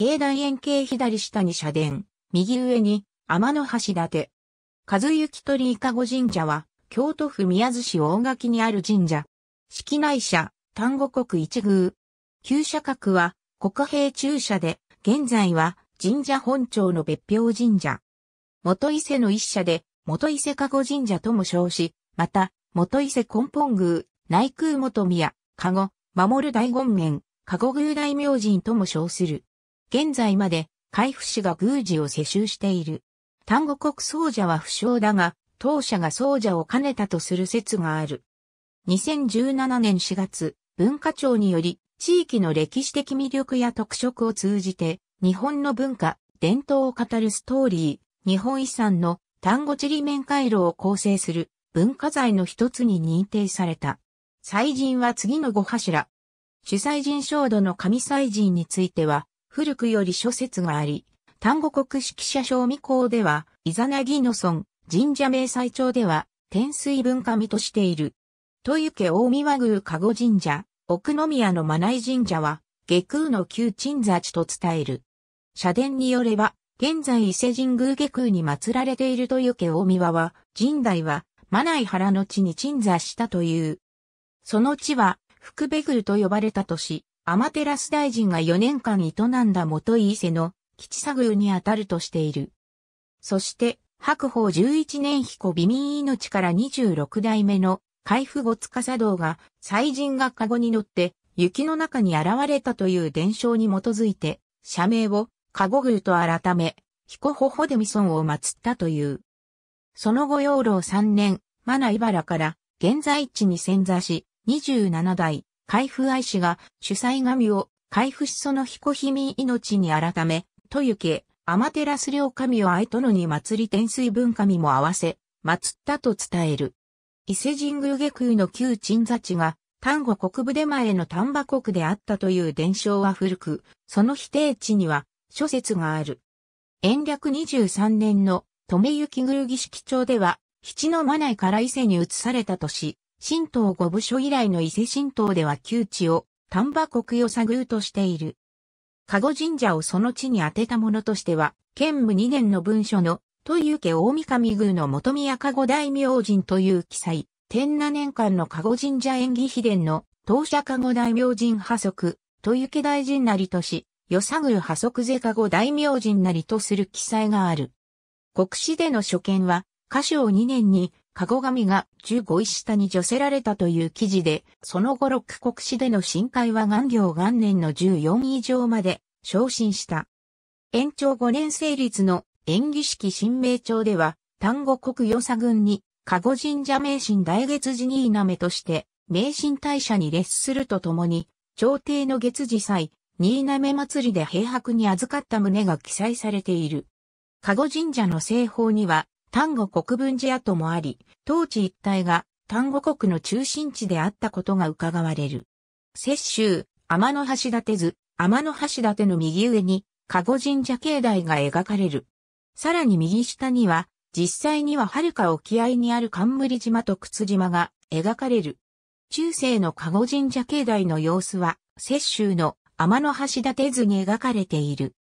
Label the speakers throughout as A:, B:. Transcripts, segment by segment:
A: 境内円形左下に社殿、右上に天の橋立。和幸鳥伊香子神社は、京都府宮津市大垣にある神社。式内社、丹後国一宮。旧社格は、国兵中社で、現在は神社本庁の別表神社。元伊勢の一社で、元伊勢加護神社とも称し、また、元伊勢根本宮、内宮元宮、加護、守る大権現、加護宮大明神とも称する。現在まで、海部氏が宮司を世襲している。丹後国僧者は不詳だが、当社が僧者を兼ねたとする説がある。2017年4月、文化庁により、地域の歴史的魅力や特色を通じて、日本の文化、伝統を語るストーリー、日本遺産の単語地理面回路を構成する文化財の一つに認定された。祭神は次の5柱。主祭神小土の神祭神については、古くより諸説があり、単語国式社賞未公では、イザナギの村、神社名祭町では、天水文化見としている。豊家大宮宮加護神社、奥宮の真内神社は、下空の旧鎮座地と伝える。社殿によれば、現在伊勢神宮下空に祀られている豊家大宮は、神代は、真内原の地に鎮座したという。その地は、福部宮と呼ばれたとし、アマテラス大臣が4年間営んだ元伊勢の吉佐宮にあたるとしている。そして、白鵬11年彦美民命から26代目の海部後司道が祭神が籠に乗って雪の中に現れたという伝承に基づいて、社名を籠宮と改め、彦ホでデミソを祀ったという。その後養老3年、マナイバラから現在地に潜座し、27代、海部愛氏が主催神を海部しその彦姫命に改め、とゆけ、天ス領神を愛殿に祭り天水文神も合わせ、祀ったと伝える。伊勢神宮下空の旧鎮座地が、丹後国部出前の丹波国であったという伝承は古く、その否定地には諸説がある。延暦23年の留行宮儀式帳では、七の間内から伊勢に移されたとし、神道五部署以来の伊勢神道では旧地を丹波国与作宮としている。加護神社をその地に当てたものとしては、建武2年の文書の、という家大神宮の元宮加護大明神という記載、天那年間の加護神社演技秘伝の、当社加護大明神派則、という家大臣なりとし、与作宮派足税加護大明神なりとする記載がある。国史での所見は、歌唱2年に籠神が15位下に寄せられたという記事で、その後六国市での深海は元行元年の14位以上まで昇進した。延長5年成立の演技式新名帳では、丹後国与佐軍に、カゴ神社名神大月寺に稲目として、名神大社に列するとともに、朝廷の月次祭、新目祭りで平白に預かった旨が記載されている。カゴ神社の西方には、丹後国分寺跡もあり、当地一帯が丹後国の中心地であったことが伺われる。雪州、天の橋立図、天の橋立の右上に、加護神社境内が描かれる。さらに右下には、実際には遥か沖合にある冠島と靴島が描かれる。中世の加護神社境内の様子は、雪州の天の橋立図に描かれている。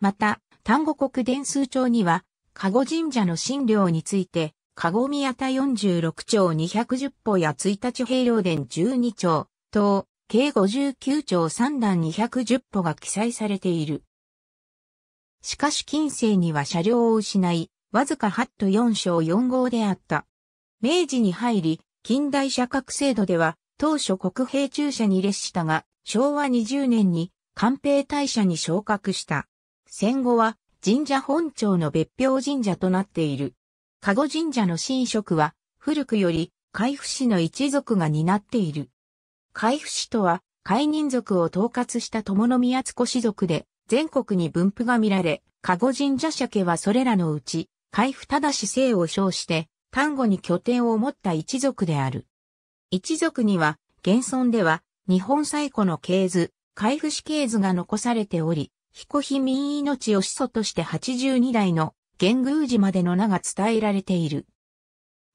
A: また、丹後国伝数帳には、加護神社の神領について、加護宮田46丁210歩や1日平陵殿12丁、等、計59丁3段210歩が記載されている。しかし近世には車両を失い、わずか8と4章4号であった。明治に入り、近代社格制度では、当初国兵駐車に列したが、昭和20年に官兵大社に昇格した。戦後は神社本庁の別表神社となっている。加護神社の神職は、古くより、海府市の一族が担っている。海府市とは、海人族を統括した友宮津子氏族で、全国に分布が見られ、加護神社社家はそれらのうち、海府正氏姓を称して、丹後に拠点を持った一族である。一族には、現存では、日本最古の系図、海府氏系図が残されており、彦姫民命を始祖として82代の元宮寺までの名が伝えられている。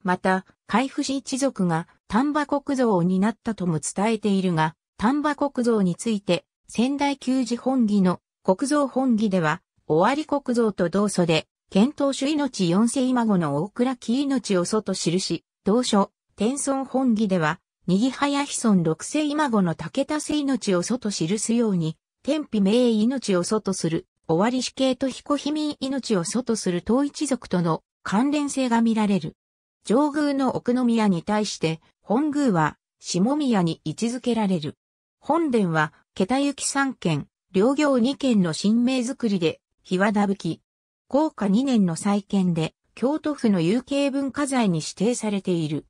A: また、海府氏一族が丹波国像を担ったとも伝えているが、丹波国像について、仙台旧寺本義の国像本義では、終わり国像と同祖で、遣唐主命四世今後の大倉木命を祖と記し、同書、天孫本義では、右早子孫六世今後の武田瀬命を祖と記すように、天日命命を祖とする、終わり死刑と彦秘民命を祖とする統一族との関連性が見られる。上宮の奥宮に対して、本宮は下宮に位置づけられる。本殿は、桁行き三軒、両行二軒の新名作りで、日和田吹き。高下二年の再建で、京都府の有形文化財に指定されている。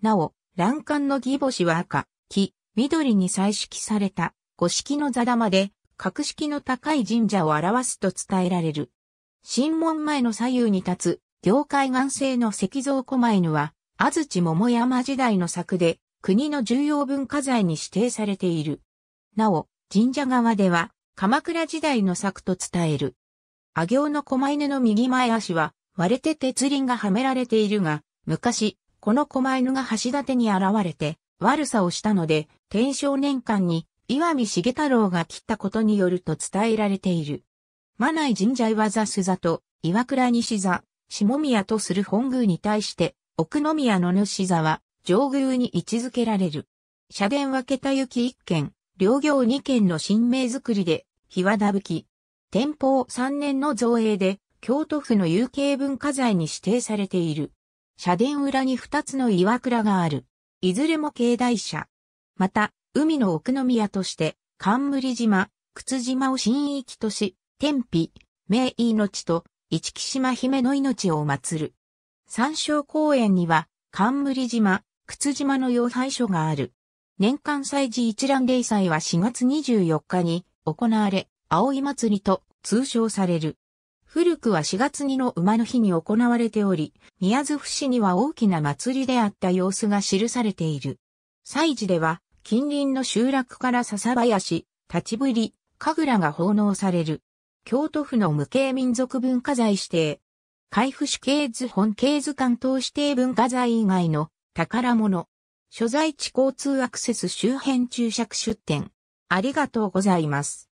A: なお、欄干の義母子は赤、木、緑に彩色された五色の座玉で、格式の高い神社を表すと伝えられる。神門前の左右に立つ、業界岩製の石像狛犬は、安土桃山時代の作で、国の重要文化財に指定されている。なお、神社側では、鎌倉時代の作と伝える。阿行の狛犬の右前足は、割れて鉄輪がはめられているが、昔、この狛犬が橋立に現れて、悪さをしたので、天正年間に、岩見重太郎が切ったことによると伝えられている。真内神社岩座須座と岩倉西座、下宮とする本宮に対して、奥宮の主座は上宮に位置づけられる。社殿は桁行き1軒、両行2軒の新名作りで、日和田武き。天保3年の造営で、京都府の有形文化財に指定されている。社殿裏に2つの岩倉がある。いずれも境内社。また、海の奥の宮として、冠島、靴島を新域とし、天日、名命と、一木島姫の命を祀る。山椒公園には、冠島、靴島の要廃所がある。年間祭事一覧例祭は4月24日に行われ、葵祭りと通称される。古くは4月2の馬の日に行われており、宮津府市には大きな祭りであった様子が記されている。祭事では、近隣の集落から笹林、立ちぶり、神楽が奉納される。京都府の無形民族文化財指定。海部市系図本系図鑑等指定文化財以外の宝物。所在地交通アクセス周辺注釈出店。ありがとうございます。